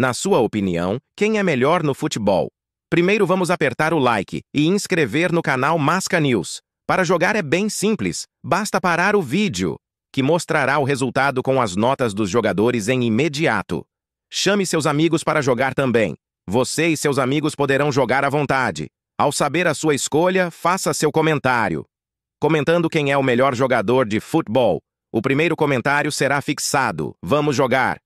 Na sua opinião, quem é melhor no futebol? Primeiro vamos apertar o like e inscrever no canal Masca News. Para jogar é bem simples, basta parar o vídeo, que mostrará o resultado com as notas dos jogadores em imediato. Chame seus amigos para jogar também. Você e seus amigos poderão jogar à vontade. Ao saber a sua escolha, faça seu comentário. Comentando quem é o melhor jogador de futebol. O primeiro comentário será fixado. Vamos jogar!